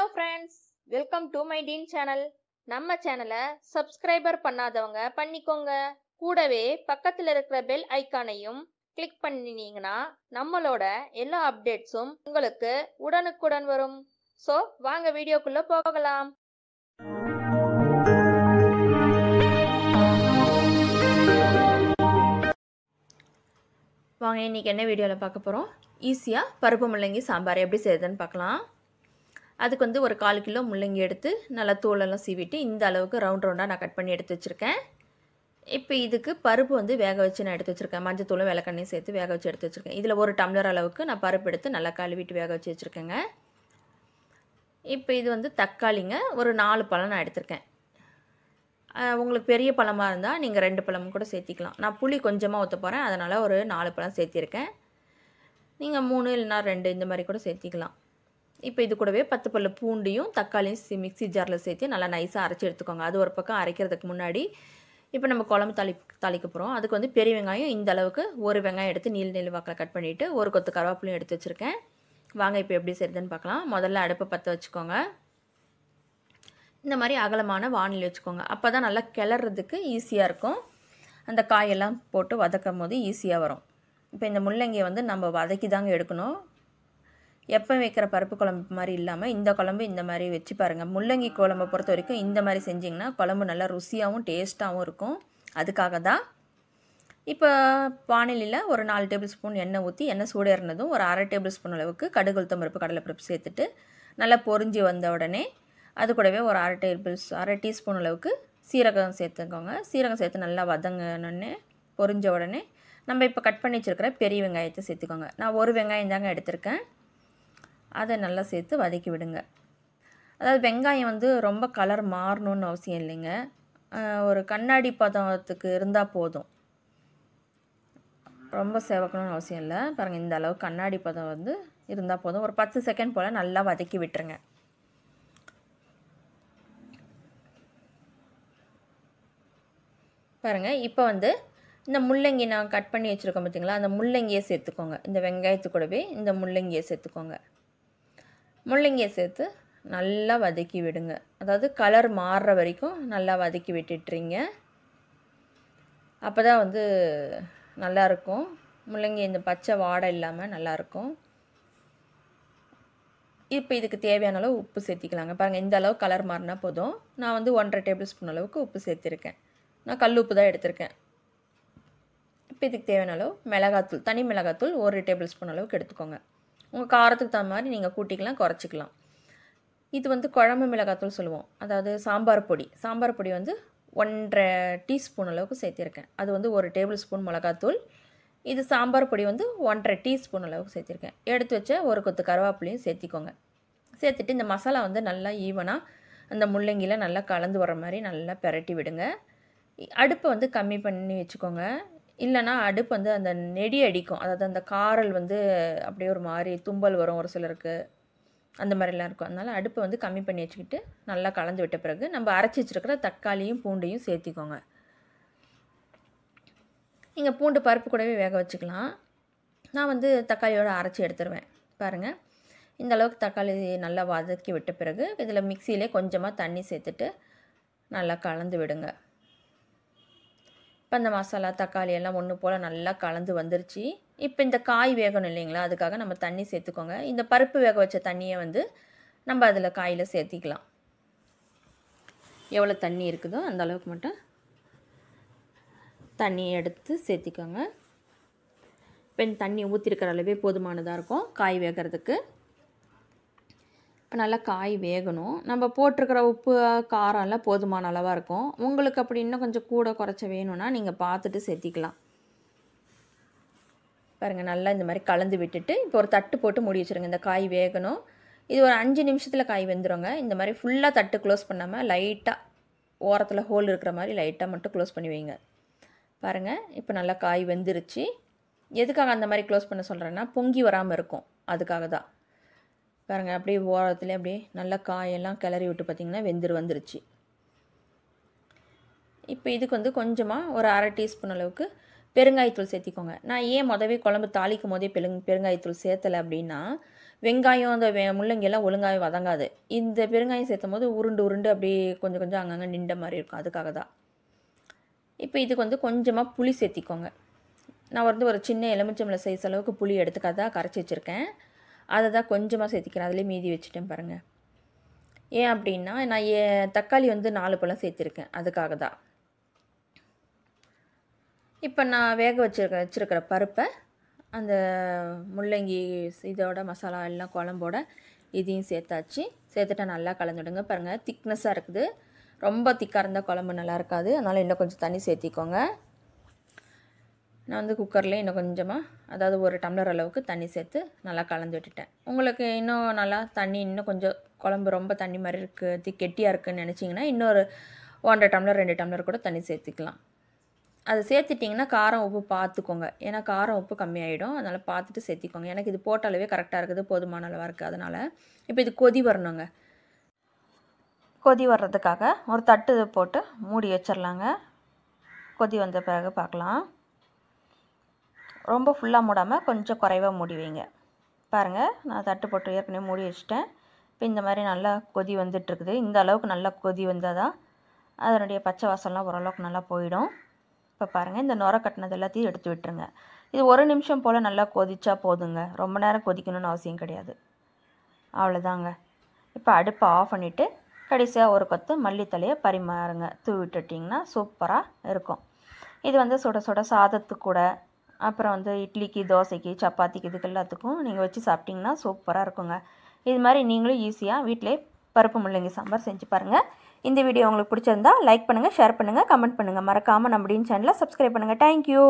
hello friends welcome to my teen channel நம்ம சேனலை subscriber பண்ணாதவங்க பண்ணிக்கோங்க கூடவே பக்கத்தில் இருக்கிற பெல் ஐக்கானையும் கிளிக் பண்ணினீங்கன்னா நம்மளோட எல்லா அப்டேட்ஸும் உங்களுக்கு உடனுக்குடன் வரும் ஸோ வாங்க வீடியோக்குள்ள போகலாம் வாங்க இன்னைக்கு என்ன வீடியோவில் பார்க்க போகிறோம் ஈஸியாக பருப்பு முள்ளங்கி சாம்பார் எப்படி செய்யுதுன்னு பார்க்கலாம் அதுக்கு வந்து ஒரு கால் கிலோ முள்ளங்கி எடுத்து நல்லா தோலெல்லாம் சீவிட்டு இந்த அளவுக்கு ரவுண்ட் ரவுண்டாக நான் கட் பண்ணி எடுத்து வச்சுருக்கேன் இப்போ இதுக்கு பருப்பு வந்து வேக வச்சு நான் எடுத்து வச்சுருக்கேன் மஞ்சத்தூளும் விளக்கண்ணையும் சேர்த்து வேக வச்சு எடுத்து வச்சுருக்கேன் இதில் ஒரு டம்ளர் அளவுக்கு நான் பருப்பு எடுத்து நல்லா கழுவிட்டு வேக வச்சு வச்சுருக்கேங்க இப்போ இது வந்து தக்காளிங்க ஒரு நாலு பழம் நான் எடுத்திருக்கேன் உங்களுக்கு பெரிய பழமாக இருந்தால் நீங்கள் ரெண்டு பழமும் கூட சேர்த்திக்கலாம் நான் புளி கொஞ்சமாக ஊற்ற போகிறேன் அதனால் ஒரு நாலு பழம் சேர்த்திருக்கேன் நீங்கள் மூணு இல்லைனா ரெண்டு இந்த மாதிரி கூட சேர்த்திக்கலாம் இப்போ இது கூடவே பத்து பல்ல பூண்டையும் தக்காளியும் மிக்சி ஜாரில் சேர்த்து நல்லா நைஸாக அரைச்சி எடுத்துக்கோங்க அது ஒரு பக்கம் அரைக்கிறதுக்கு முன்னாடி இப்போ நம்ம குழம்பு தாளி தாளிக்க போகிறோம் அதுக்கு வந்து பெரிய வெங்காயம் இந்த அளவுக்கு ஒரு வெங்காயம் எடுத்து நீள் நீள் வாக்கில் கட் பண்ணிவிட்டு ஒரு கொத்து கருவேப்பிலையும் எடுத்து வச்சுருக்கேன் வாங்க இப்போ எப்படி செய்யுதுன்னு பார்க்கலாம் முதல்ல அடுப்பை பற்ற வச்சுக்கோங்க இந்த மாதிரி அகலமான வானிலை வச்சுக்கோங்க அப்போ தான் நல்லா கிளறதுக்கு ஈஸியாக இருக்கும் அந்த காயெல்லாம் போட்டு வதக்கும் போது ஈஸியாக வரும் இப்போ இந்த முள்ளங்கியை வந்து நம்ம வதக்கி தாங்க எடுக்கணும் எப்போ வைக்கிற பருப்பு குழம்பு மாதிரி இல்லாமல் இந்த குழம்பு இந்த மாதிரி வச்சு பாருங்கள் முள்ளங்கி குழம்பை பொறுத்த வரைக்கும் இந்த மாதிரி செஞ்சிங்கன்னா குழம்பு நல்லா ருசியாகவும் டேஸ்ட்டாகவும் இருக்கும் அதுக்காக தான் இப்போ வானிலையில் ஒரு நாலு டேபிள் ஸ்பூன் எண்ணெய் ஊற்றி எண்ணெய் சூடேறினதும் ஒரு அரை டேபிள் ஸ்பூன் அளவுக்கு கடுகு கடலை பருப்பு சேர்த்துட்டு நல்லா பொறிஞ்சி வந்த உடனே அது கூடவே ஒரு அரை டேபிள் அரை டீஸ்பூன் அளவுக்கு சீரகம் சேர்த்துக்கோங்க சீரகம் சேர்த்து நல்லா வதங்கினோடனே பொறிஞ்ச உடனே நம்ம இப்போ கட் பண்ணி வச்சுருக்கிற பெரிய வெங்காயத்தை சேர்த்துக்கோங்க நான் ஒரு வெங்காயம் தாங்க எடுத்திருக்கேன் அதை நல்லா சேர்த்து வதக்கி விடுங்க அதாவது வெங்காயம் வந்து ரொம்ப கலர் மாறணும்னு அவசியம் இல்லைங்க ஒரு கண்ணாடி பதத்துக்கு இருந்தால் போதும் ரொம்ப சேவக்கணும்னு அவசியம் இல்லை பாருங்கள் இந்த அளவு கண்ணாடி பதம் வந்து இருந்தால் போதும் ஒரு பத்து செகண்ட் போல் நல்லா வதக்கி விட்டுருங்க பாருங்கள் இப்போ வந்து இந்த முள்ளங்கி நான் கட் பண்ணி வச்சுருக்கோம் பார்த்தீங்களா அந்த முள்ளங்கியை சேர்த்துக்கோங்க இந்த வெங்காயத்து கூடவே இந்த முள்ளங்கியை சேர்த்துக்கோங்க முள்ளங்கியை சேர்த்து நல்லா வதக்கி விடுங்க அதாவது கலர் மாறுற வரைக்கும் நல்லா வதக்கி விட்டுட்றீங்க அப்போ தான் வந்து நல்லாயிருக்கும் முள்ளங்கி இந்த பச்சை வாடை இல்லாமல் நல்லாயிருக்கும் இப்போ இதுக்கு தேவையான அளவு உப்பு சேர்த்திக்கலாங்க பாருங்கள் இந்த அளவு கலர் மாறினா போதும் நான் வந்து ஒன்றரை டேபிள் ஸ்பூன் அளவுக்கு உப்பு சேர்த்திருக்கேன் நான் கல் உப்பு தான் எடுத்திருக்கேன் இப்போ இதுக்கு தேவையான அளவு மிளகாத்தூள் தனி மிளகாத்தூள் ஒரு டேபிள் ஸ்பூன் அளவுக்கு எடுத்துக்கோங்க உங்கள் காரத்துக்கு தகுந்த மாதிரி நீங்கள் கூட்டிக்கலாம் குறைச்சிக்கலாம் இது வந்து குழம்பு மிளகாத்தூள் சொல்லுவோம் அதாவது சாம்பார் பொடி சாம்பார் பொடி வந்து ஒன்றரை டீஸ்பூன் அளவுக்கு சேர்த்திருக்கேன் அது வந்து ஒரு டேபிள் ஸ்பூன் மிளகாத்தூள் இது சாம்பார் பொடி வந்து ஒன்றரை டீஸ்பூன் அளவுக்கு சேர்த்திருக்கேன் எடுத்து வச்ச ஒரு கொத்து கருவேப்பிலையும் சேர்த்திக்கோங்க சேர்த்துட்டு இந்த மசாலா வந்து நல்லா ஈவனாக அந்த முள்ளங்கியில் நல்லா கலந்து வர மாதிரி நல்லா பெரட்டி விடுங்க அடுப்பை வந்து கம்மி பண்ணி வச்சுக்கோங்க இல்லைனா அடுப்பு வந்து அந்த நெடி அடிக்கும் அதாவது அந்த காரல் வந்து அப்படியே ஒரு மாதிரி தும்பல் வரும் ஒரு சிலருக்கு அந்த மாதிரிலாம் இருக்கும் அதனால் அடுப்பை வந்து கம்மி பண்ணி வச்சுக்கிட்டு நல்லா கலந்து விட்ட பிறகு நம்ம அரைச்சி வச்சுருக்கிற தக்காளியும் பூண்டையும் சேர்த்திக்கோங்க நீங்கள் பூண்டு பருப்பு கூடவே வேக வச்சுக்கலாம் நான் வந்து தக்காளியோடு அரைச்சி எடுத்துருவேன் பாருங்கள் இந்த அளவுக்கு தக்காளி நல்லா வதக்கி விட்ட பிறகு இதில் மிக்சியிலே கொஞ்சமாக தண்ணி சேர்த்துட்டு நல்லா கலந்து விடுங்க இப்போ இந்த மசாலா தக்காளி எல்லாம் ஒன்று போல் நல்லா கலந்து வந்துருச்சு இப்போ இந்த காய் வேகணும் இல்லைங்களா அதுக்காக நம்ம தண்ணி சேர்த்துக்கோங்க இந்த பருப்பு வேக வச்ச தண்ணியை வந்து நம்ம அதில் காயில் சேர்த்திக்கலாம் எவ்வளோ தண்ணி இருக்குதோ அந்த அளவுக்கு மட்டும் தண்ணியை எடுத்து சேர்த்திக்கோங்க இப்போ தண்ணி ஊற்றிருக்கிற அளவே போதுமானதாக இருக்கும் காய் வேகிறதுக்கு இப்போ நல்லா காய் வேகணும் நம்ம போட்டிருக்கிற உப்பு காரம்லாம் போதுமான அளவாக இருக்கும் உங்களுக்கு அப்படி இன்னும் கொஞ்சம் கூட குறைச்ச வேணும்னா நீங்கள் பார்த்துட்டு சேர்த்திக்கலாம் பாருங்கள் நல்லா இந்த மாதிரி கலந்து விட்டுட்டு இப்போ ஒரு தட்டு போட்டு மூடி வச்சுருங்க இந்த காய் வேகணும் இது ஒரு அஞ்சு நிமிஷத்தில் காய் வெந்துடுங்க இந்த மாதிரி ஃபுல்லாக தட்டு க்ளோஸ் பண்ணாமல் லைட்டாக ஓரத்தில் ஹோல் இருக்கிற மாதிரி லைட்டாக மட்டும் க்ளோஸ் பண்ணி வைங்க பாருங்கள் இப்போ நல்லா காய் வெந்துருச்சு எதுக்காக அந்த மாதிரி க்ளோஸ் பண்ண சொல்கிறேன்னா பொங்கி வராமல் இருக்கும் அதுக்காக தான் பாருங்கள் அப்படியே ஓரத்தில் அப்படியே நல்லா காயெல்லாம் கிளறி விட்டு பார்த்திங்கன்னா வெந்துரு வந்துருச்சு இப்போ இதுக்கு வந்து கொஞ்சமாக ஒரு அரை டீஸ்பூன் அளவுக்கு பெருங்காயத்தூள் சேர்த்திக்கோங்க நான் ஏன் மொதவே குழம்பு தாளிக்கும் போதே பெருங் பெருங்காயத்தூள் சேர்த்தலை அப்படின்னா வெங்காயம் அந்த வெ முள்ளங்கியெல்லாம் ஒழுங்காக வதங்காது இந்த பெருங்காயம் சேர்த்தும் போது உருண்டு உருண்டு அப்படியே கொஞ்சம் கொஞ்சம் அங்கங்கே நின்ற மாதிரி இருக்கும் அதுக்காக தான் இப்போ இதுக்கு வந்து கொஞ்சமாக புளி சேர்த்திக்கோங்க நான் வந்து ஒரு சின்ன எலுமிச்சம்பளை சைஸ் அளவுக்கு புளி எடுத்துக்காதான் கரைச்சி வச்சுருக்கேன் அதை தான் கொஞ்சமாக சேர்த்திக்கிறேன் அதிலே மீதி வச்சுட்டேன் பாருங்கள் ஏன் அப்படின்னா நான் ஏ தக்காளி வந்து நாலு பழம் சேர்த்துருக்கேன் அதுக்காக தான் இப்போ நான் வேக வச்சுருக்க வச்சுருக்கிற பருப்பை அந்த முள்ளங்கி இதோட மசாலா எல்லாம் குழம்போட இதையும் சேர்த்தாச்சு சேர்த்துட்டா நல்லா கலந்துடுங்க பாருங்கள் திக்னஸாக இருக்குது ரொம்ப திக்காக இருந்தால் குழம்பு நல்லா இருக்காது அதனால் இன்னும் கொஞ்சம் தண்ணி சேர்த்திக்கோங்க நான் வந்து குக்கரில் இன்னும் கொஞ்சமாக அதாவது ஒரு டம்ளர் அளவுக்கு தண்ணி சேர்த்து நல்லா கலந்து விட்டுட்டேன் உங்களுக்கு இன்னும் நல்லா தண்ணி இன்னும் கொஞ்சம் குழம்பு ரொம்ப தண்ணி மாதிரி இருக்குது தி கெட்டியாக இருக்குதுன்னு நினச்சிங்கன்னா இன்னொரு ஒன்றரை டம்ளர் ரெண்டு டம்ளர் கூட தண்ணி சேர்த்துக்கலாம் அதை சேர்த்துட்டிங்கன்னா காரம் உப்பு பார்த்துக்கோங்க ஏன்னா காரம் உப்பு கம்மியாயிடும் அதனால் பார்த்துட்டு சேர்த்திக்கோங்க எனக்கு இது போட்டாலவே கரெக்டாக இருக்குது போதுமான அளவாக இருக்குது அதனால் இப்போ இது கொதி வரணுங்க கொதி வர்றதுக்காக ஒரு தட்டு போட்டு மூடி வச்சிடலாங்க கொதி வந்த பிறகு பார்க்கலாம் ரொம்ப ஃபுல்லாக மூடாமல் கொஞ்சம் குறைவாக மூடி வைங்க பாருங்கள் நான் தட்டு போட்டு ஏற்கனவே மூடி வச்சுட்டேன் இப்போ இந்த மாதிரி நல்லா கொதி வந்துட்டுருக்குது இந்த அளவுக்கு நல்லா கொதி வந்தால் தான் அதனுடைய பச்சை வாசம்லாம் ஓரளவுக்கு நல்லா போயிடும் இப்போ பாருங்கள் இந்த நுர கட்டினது எல்லாத்தையும் எடுத்து விட்டுருங்க இது ஒரு நிமிஷம் போல் நல்லா கொதிச்சா போதுங்க ரொம்ப நேரம் கொதிக்கணும்னு அவசியம் கிடையாது அவ்வளோதாங்க இப்போ அடுப்பை ஆஃப் பண்ணிவிட்டு கடைசியாக ஒரு கொத்து மல்லித்தலையை பரிமாறுங்க தூவி விட்டுட்டிங்கன்னா சூப்பராக இருக்கும் இது வந்து சுட சுட சாதத்துக்கூட அப்புறம் வந்து இட்லிக்கு தோசைக்கு சப்பாத்திக்கு இதுக்கு எல்லாத்துக்கும் நீங்கள் வச்சு சாப்பிட்டிங்கன்னா சூப்பராக இருக்குங்க இது மாதிரி நீங்களும் ஈஸியாக வீட்டிலே பருப்பு முள்ளங்கி சாம்பார் செஞ்சு பாருங்கள் இந்த வீடியோ உங்களுக்கு பிடிச்சிருந்தா லைக் பண்ணுங்கள் ஷேர் பண்ணுங்கள் கமெண்ட் பண்ணுங்கள் மறக்காமல் நம்ம சேனலை சப்ஸ்கிரைப் பண்ணுங்கள் தேங்க்யூ